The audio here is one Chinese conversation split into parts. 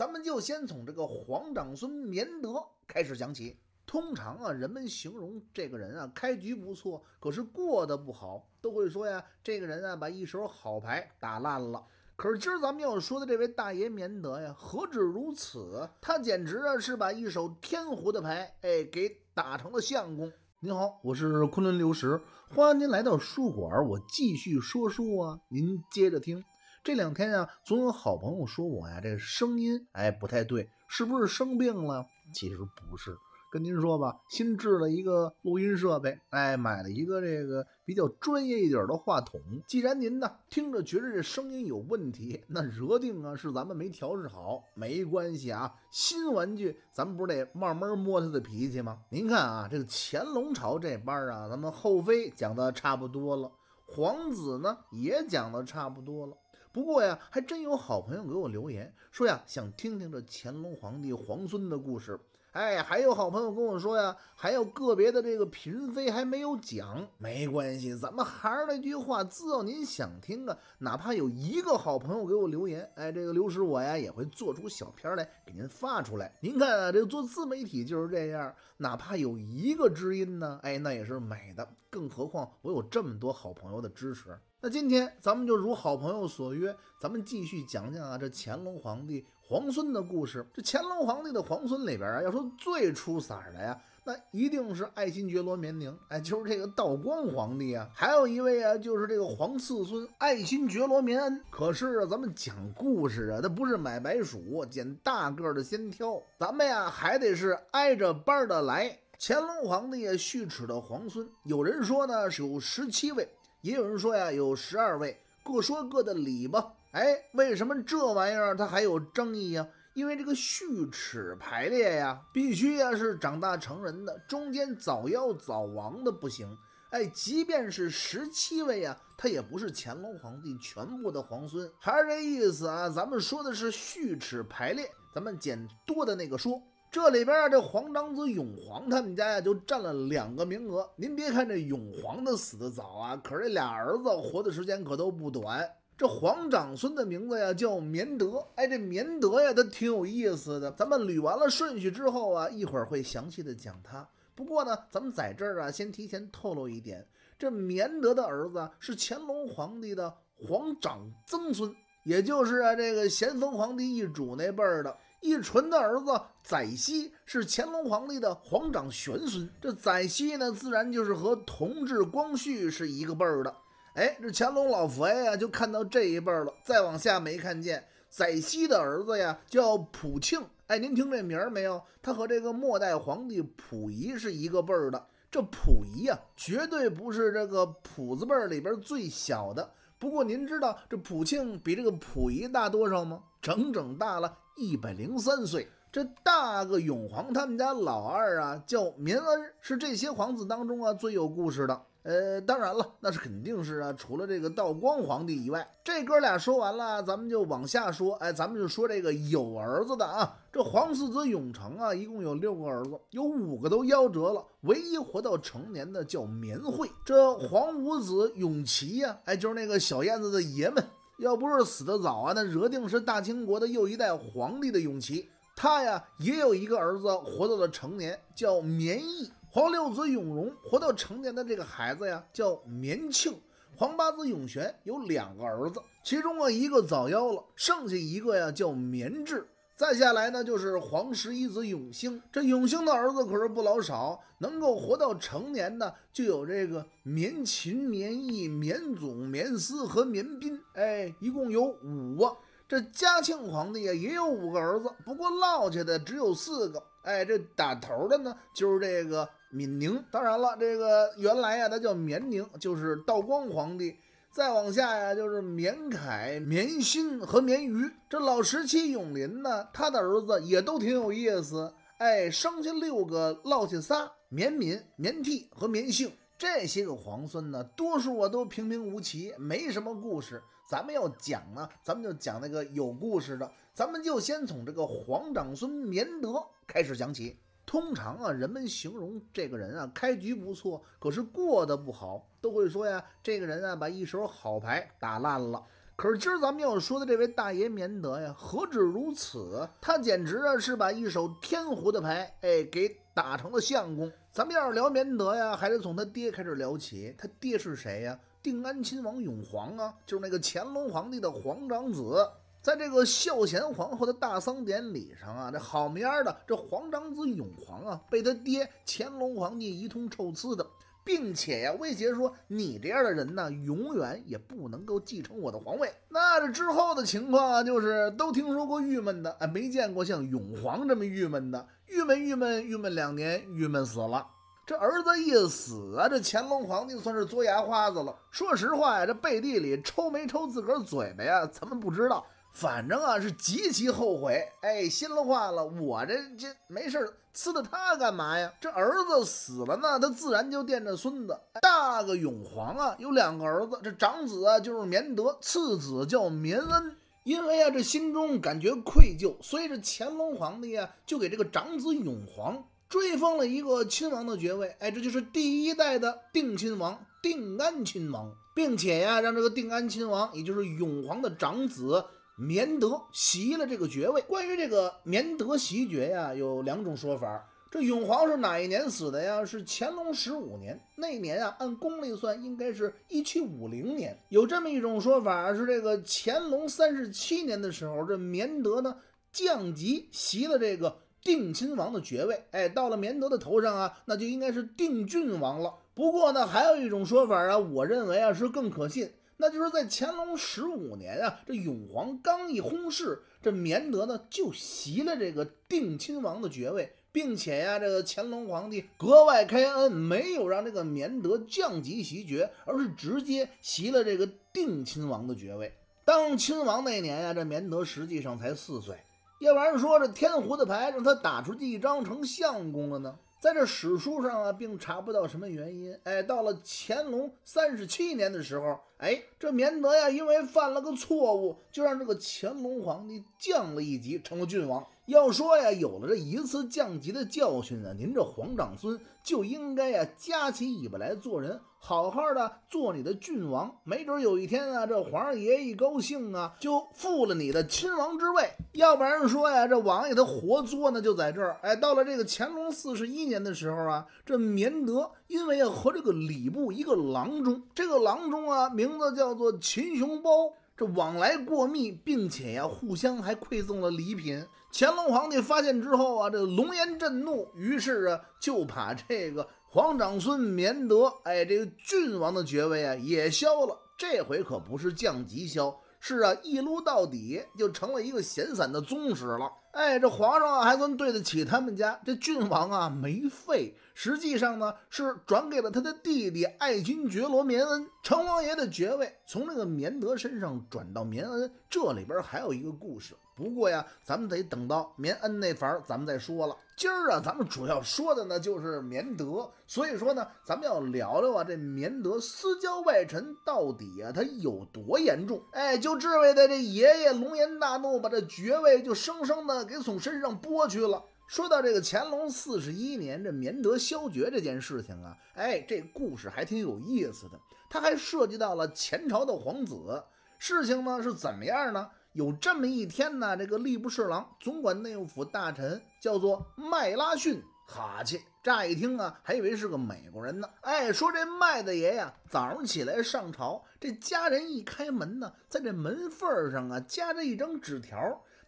咱们就先从这个皇长孙绵德开始讲起。通常啊，人们形容这个人啊，开局不错，可是过得不好，都会说呀，这个人啊，把一手好牌打烂了。可是今儿咱们要说的这位大爷绵德呀，何止如此，他简直啊是把一手天胡的牌，哎，给打成了相公。您好，我是昆仑流石，欢迎您来到书馆，我继续说书啊，您接着听。这两天啊，总有好朋友说我呀，这声音哎不太对，是不是生病了？其实不是，跟您说吧，新置了一个录音设备，哎，买了一个这个比较专业一点的话筒。既然您呢听着觉着这声音有问题，那惹定啊是咱们没调试好，没关系啊，新玩具咱们不是得慢慢摸它的脾气吗？您看啊，这个乾隆朝这班啊，咱们后妃讲的差不多了，皇子呢也讲的差不多了。不过呀，还真有好朋友给我留言，说呀想听听这乾隆皇帝皇孙的故事。哎，还有好朋友跟我说呀，还有个别的这个嫔妃还没有讲。没关系，咱们还是那句话，只要您想听啊，哪怕有一个好朋友给我留言，哎，这个刘师我呀也会做出小片来给您发出来。您看啊，这做自媒体就是这样，哪怕有一个知音呢，哎，那也是美的。更何况我有这么多好朋友的支持，那今天咱们就如好朋友所约，咱们继续讲讲啊这乾隆皇帝皇孙的故事。这乾隆皇帝的皇孙里边啊，要说最出色的呀，那一定是爱新觉罗绵宁，哎，就是这个道光皇帝啊。还有一位啊，就是这个皇四孙爱新觉罗绵恩。可是咱们讲故事啊，那不是买白薯拣大个的先挑，咱们呀还得是挨着班的来。乾隆皇帝序齿的皇孙，有人说呢是有十七位，也有人说呀有十二位，各说各的理吧。哎，为什么这玩意儿它还有争议啊？因为这个序齿排列呀，必须呀是长大成人的，中间早夭早亡的不行。哎，即便是十七位呀，他也不是乾隆皇帝全部的皇孙，还是这意思啊。咱们说的是序齿排列，咱们捡多的那个说。这里边这皇长子永璜他们家呀，就占了两个名额。您别看这永璜的死的早啊，可是这俩儿子活的时间可都不短。这皇长孙的名字呀叫绵德，哎，这绵德呀，他挺有意思的。咱们捋完了顺序之后啊，一会儿会详细的讲他。不过呢，咱们在这儿啊，先提前透露一点：这绵德的儿子是乾隆皇帝的皇长曾孙，也就是啊这个咸丰皇帝一主那辈儿的。奕纯的儿子载熙是乾隆皇帝的皇长玄孙，这载熙呢，自然就是和同治、光绪是一个辈儿的。哎，这乾隆老佛爷呀，就看到这一辈儿了，再往下没看见。载熙的儿子呀，叫溥庆。哎，您听这名儿没有？他和这个末代皇帝溥仪是一个辈儿的。这溥仪呀，绝对不是这个溥字辈里边最小的。不过您知道这溥庆比这个溥仪大多少吗？整整大了。一百零三岁，这大个永皇他们家老二啊，叫绵恩，是这些皇子当中啊最有故事的。呃，当然了，那是肯定是啊，除了这个道光皇帝以外。这哥俩说完了，咱们就往下说。哎，咱们就说这个有儿子的啊，这皇四子永成啊，一共有六个儿子，有五个都夭折了，唯一活到成年的叫绵惠。这皇五子永琪呀，哎，就是那个小燕子的爷们。要不是死得早啊，那惹定是大清国的又一代皇帝的永琪。他呀也有一个儿子活到了成年，叫绵亿。皇六子永荣活到成年的这个孩子呀叫绵庆。皇八子永璇有两个儿子，其中啊一个早夭了，剩下一个呀叫绵质。再下来呢，就是皇十一子永兴。这永兴的儿子可是不老少，能够活到成年的就有这个绵勤、绵义、绵总、绵思和绵宾，哎，一共有五个。这嘉庆皇帝呀，也有五个儿子，不过落下的只有四个。哎，这打头的呢，就是这个闽宁。当然了，这个原来呀，他叫绵宁，就是道光皇帝。再往下呀，就是绵凯、绵心和绵鱼。这老十七永林呢，他的儿子也都挺有意思。哎，生下六个，落下仨：绵敏、绵替和绵兴。这些个皇孙呢，多数啊都平平无奇，没什么故事。咱们要讲呢，咱们就讲那个有故事的。咱们就先从这个皇长孙绵德开始讲起。通常啊，人们形容这个人啊，开局不错，可是过得不好，都会说呀，这个人啊，把一手好牌打烂了。可是今儿咱们要说的这位大爷绵德呀，何止如此，他简直啊是把一手天胡的牌，哎，给打成了相公。咱们要是聊绵德呀，还得从他爹开始聊起。他爹是谁呀？定安亲王永璜啊，就是那个乾隆皇帝的皇长子。在这个孝贤皇后的大丧典礼上啊，这好名儿的这皇长子永璜啊，被他爹乾隆皇帝一通臭呲的，并且呀威胁说：“你这样的人呢，永远也不能够继承我的皇位。”那这之后的情况啊，就是都听说过郁闷的，哎，没见过像永璜这么郁闷的。郁闷郁闷郁闷两年，郁闷死了。这儿子一死啊，这乾隆皇帝算是嘬牙花子了。说实话呀，这背地里抽没抽自个儿嘴巴呀，咱们不知道。反正啊是极其后悔，哎，心了化了，我这这没事儿刺的他干嘛呀？这儿子死了呢，他自然就惦着孙子。大个永皇啊，有两个儿子，这长子啊就是绵德，次子叫绵恩。因为啊这心中感觉愧疚，所以这乾隆皇帝啊就给这个长子永璜追封了一个亲王的爵位，哎，这就是第一代的定亲王定安亲王，并且呀让这个定安亲王，也就是永璜的长子。绵德袭了这个爵位。关于这个绵德袭爵呀，有两种说法。这永璜是哪一年死的呀？是乾隆十五年，那年啊，按公历算应该是一七五零年。有这么一种说法，是这个乾隆三十七年的时候，这绵德呢降级袭了这个定亲王的爵位。哎，到了绵德的头上啊，那就应该是定郡王了。不过呢，还有一种说法啊，我认为啊是更可信。那就是在乾隆十五年啊，这永皇刚一薨逝，这绵德呢就袭了这个定亲王的爵位，并且呀，这个乾隆皇帝格外开恩，没有让这个绵德降级袭爵，而是直接袭了这个定亲王的爵位。当亲王那年呀，这绵德实际上才四岁。要不然说这天胡的牌让他打出一张成相公了呢？在这史书上啊，并查不到什么原因。哎，到了乾隆三十七年的时候，哎，这绵德呀，因为犯了个错误，就让这个乾隆皇帝降了一级，成了郡王。要说呀，有了这一次降级的教训呢，您这皇长孙就应该呀夹起尾巴来做人，好好的做你的郡王。没准有一天啊，这皇上爷一高兴啊，就复了你的亲王之位。要不然说呀，这王爷他活作呢就在这儿。哎，到了这个乾隆四十一年的时候啊，这绵德因为要和这个礼部一个郎中，这个郎中啊名字叫做秦雄包。这往来过密，并且呀，互相还馈赠了礼品。乾隆皇帝发现之后啊，这龙颜震怒，于是啊，就把这个皇长孙绵德，哎，这个郡王的爵位啊，也削了。这回可不是降级削。是啊，一撸到底就成了一个闲散的宗室了。哎，这皇上啊，还算对得起他们家。这郡王啊没废，实际上呢是转给了他的弟弟爱新觉罗绵恩，成王爷的爵位从那个绵德身上转到绵恩。这里边还有一个故事。不过呀，咱们得等到绵恩那房儿，咱们再说了。今儿啊，咱们主要说的呢就是绵德，所以说呢，咱们要聊聊啊，这绵德私交外臣到底啊，他有多严重？哎，就这位的这爷爷龙颜大怒，把这爵位就生生的给从身上剥去了。说到这个乾隆四十一年这绵德消爵这件事情啊，哎，这故事还挺有意思的，它还涉及到了前朝的皇子。事情呢是怎么样呢？有这么一天呢，这个吏部侍郎、总管内务府大臣叫做麦拉逊，哈气。乍一听啊，还以为是个美国人呢。哎，说这麦大爷呀，早上起来上朝，这家人一开门呢，在这门缝上啊夹着一张纸条。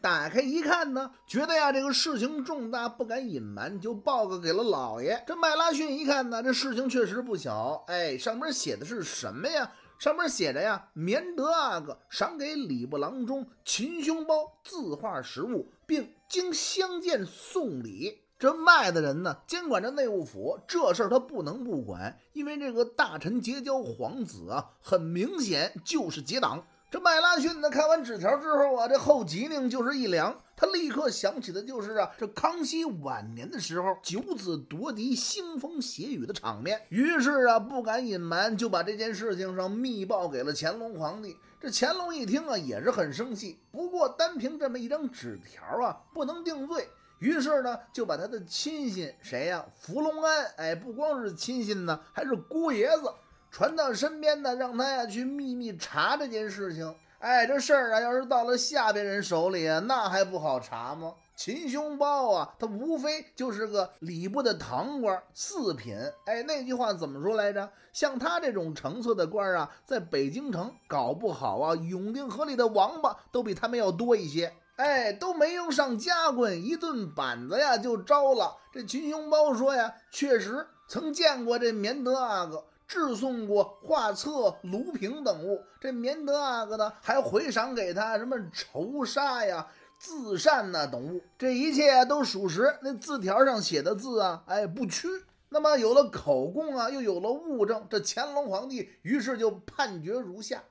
打开一看呢，觉得呀这个事情重大，不敢隐瞒，就报告给了老爷。这麦拉逊一看呢，这事情确实不小。哎，上面写的是什么呀？上面写着呀，绵德阿哥赏给礼部郎中秦兄包字画实物，并经相见送礼。这卖的人呢，监管着内务府，这事儿他不能不管，因为这个大臣结交皇子啊，很明显就是结党。这麦拉逊呢，看完纸条之后啊，这后脊梁就是一凉，他立刻想起的就是啊，这康熙晚年的时候九子夺嫡腥风血雨的场面，于是啊不敢隐瞒，就把这件事情上密报给了乾隆皇帝。这乾隆一听啊也是很生气，不过单凭这么一张纸条啊不能定罪，于是呢就把他的亲信谁呀福隆安，哎，不光是亲信呢，还是姑爷子。传到身边的，让他呀去秘密查这件事情。哎，这事儿啊，要是到了下边人手里啊，那还不好查吗？秦兄豹啊，他无非就是个礼部的堂官，四品。哎，那句话怎么说来着？像他这种成色的官啊，在北京城搞不好啊，永定河里的王八都比他们要多一些。哎，都没用上家棍，一顿板子呀就招了。这秦兄豹说呀，确实曾见过这绵德阿哥。致送过画册、炉瓶等物，这绵德阿哥呢，还回赏给他什么绸纱呀、字扇呐等物，这一切都属实。那字条上写的字啊，哎，不屈。那么有了口供啊，又有了物证，这乾隆皇帝于是就判决如下：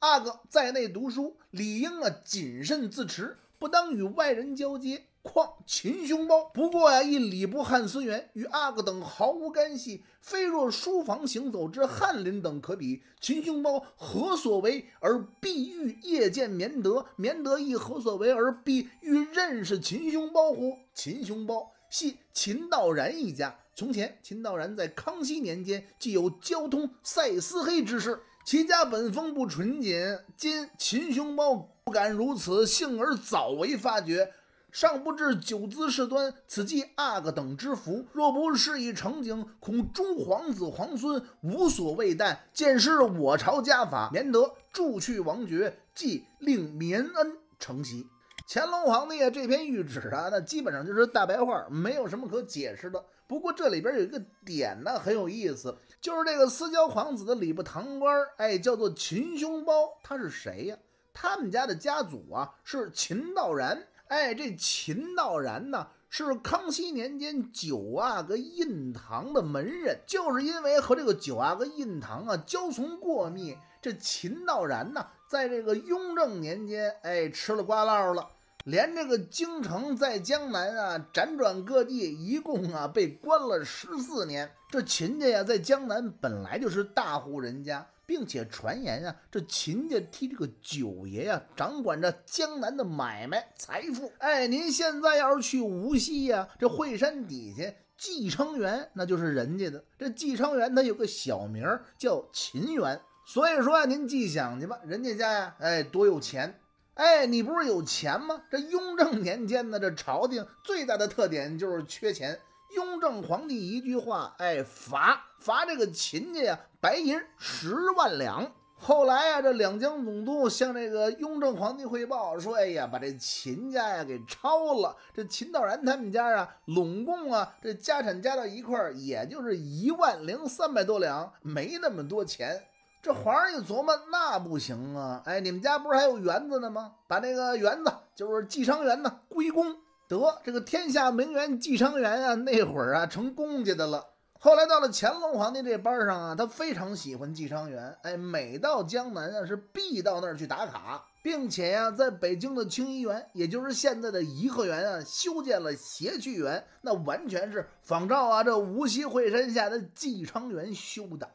阿哥在内读书，理应啊谨慎自持，不当与外人交接。况秦兄包，不过呀，一礼部翰孙员，与阿哥等毫无干系，非若书房行走之翰林等可比。秦兄包何所为而必欲夜见绵德？绵德亦何所为而必欲认识秦兄包乎？秦兄包系秦道然一家，从前秦道然在康熙年间既有交通塞思黑之事，其家本风不纯洁。今秦兄包不敢如此，幸而早为发觉。尚不知久滋事端，此即阿哥等之福。若不示以成景，恐诸皇子皇孙无所畏惮。见失我朝家法，免得助去王爵，即令民恩承袭。乾隆皇帝这篇谕旨啊，那基本上就是大白话，没有什么可解释的。不过这里边有一个点呢，很有意思，就是这个私交皇子的礼部堂官，哎，叫做秦兄包，他是谁呀？他们家的家祖啊，是秦道然。哎，这秦道然呢，是康熙年间九阿哥胤堂的门人，就是因为和这个九阿哥胤堂啊交从过密，这秦道然呢，在这个雍正年间，哎，吃了瓜烙了，连这个京城在江南啊辗转各地，一共啊被关了十四年。这秦家呀，在江南本来就是大户人家。并且传言啊，这秦家替这个九爷呀，掌管着江南的买卖财富。哎，您现在要是去无锡呀，这惠山底下寄昌元那就是人家的。这寄昌元他有个小名儿叫秦元，所以说，您记想去吧，人家家呀，哎，多有钱！哎，你不是有钱吗？这雍正年间的这朝廷最大的特点就是缺钱。雍正皇帝一句话，哎，罚罚这个秦家呀，白银十万两。后来呀，这两江总督向这个雍正皇帝汇报说，哎呀，把这秦家呀给抄了。这秦道然他们家啊，拢共啊，这家产加到一块儿，也就是一万零三百多两，没那么多钱。这皇上一琢磨，那不行啊，哎，你们家不是还有园子呢吗？把那个园子，就是寄生园呢，归公。得，这个天下名园寄昌园啊，那会儿啊成公家的了。后来到了乾隆皇帝这班儿上啊，他非常喜欢寄昌园，哎，每到江南啊是必到那儿去打卡，并且呀，在北京的清漪园，也就是现在的颐和园啊，修建了谐趣园，那完全是仿照啊这无锡惠山下的寄昌园修的。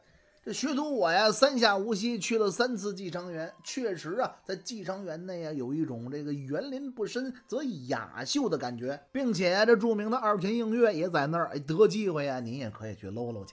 这学徒我呀，三下无锡去了三次寄畅园，确实啊，在寄畅园内呀，有一种这个园林不深则雅秀的感觉，并且这著名的二泉映月也在那儿。得机会呀，您也可以去搂搂去。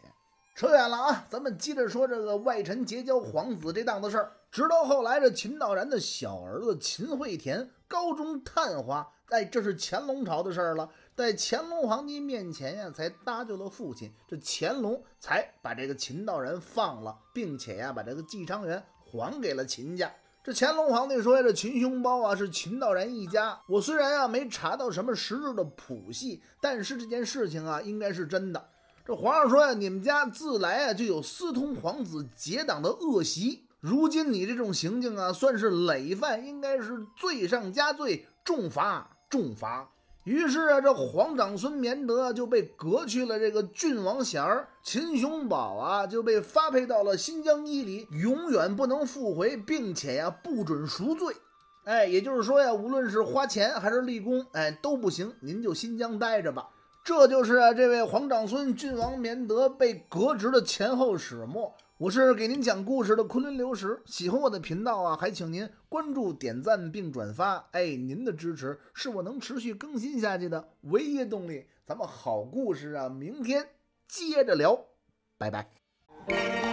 扯远了啊，咱们接着说这个外臣结交皇子这档子事儿。直到后来，这秦道然的小儿子秦惠田高中探花，哎，这是乾隆朝的事儿了。在乾隆皇帝面前呀，才搭救了父亲，这乾隆才把这个秦道然放了，并且呀，把这个纪昌元还给了秦家。这乾隆皇帝说呀：“这秦兄包啊，是秦道然一家。我虽然呀没查到什么实质的谱系，但是这件事情啊，应该是真的。”这皇上说呀：“你们家自来啊就有私通皇子、结党的恶习，如今你这种行径啊，算是累犯，应该是罪上加罪，重罚重罚。”于是啊，这皇长孙绵德就被革去了这个郡王衔儿，秦雄宝啊就被发配到了新疆伊犁，永远不能复回，并且呀不准赎罪。哎，也就是说呀，无论是花钱还是立功，哎都不行，您就新疆待着吧。这就是这位皇长孙郡王绵德被革职的前后始末。我是给您讲故事的昆仑流石，喜欢我的频道啊，还请您关注、点赞并转发。哎，您的支持是我能持续更新下去的唯一动力。咱们好故事啊，明天接着聊，拜拜。